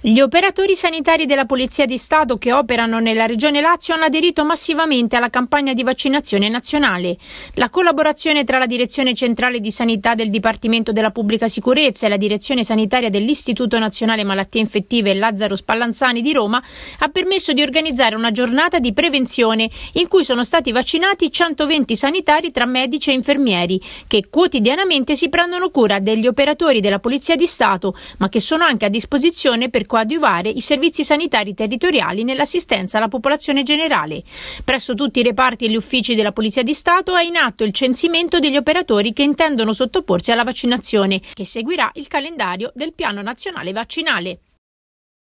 Gli operatori sanitari della Polizia di Stato che operano nella Regione Lazio hanno aderito massivamente alla campagna di vaccinazione nazionale. La collaborazione tra la Direzione Centrale di Sanità del Dipartimento della Pubblica Sicurezza e la Direzione Sanitaria dell'Istituto Nazionale Malattie Infettive Lazzaro Spallanzani di Roma ha permesso di organizzare una giornata di prevenzione in cui sono stati vaccinati 120 sanitari tra medici e infermieri che quotidianamente si prendono cura degli operatori della Polizia di Stato ma che sono anche a disposizione per coadiuvare i servizi sanitari territoriali nell'assistenza alla popolazione generale. Presso tutti i reparti e gli uffici della Polizia di Stato è in atto il censimento degli operatori che intendono sottoporsi alla vaccinazione, che seguirà il calendario del Piano Nazionale Vaccinale.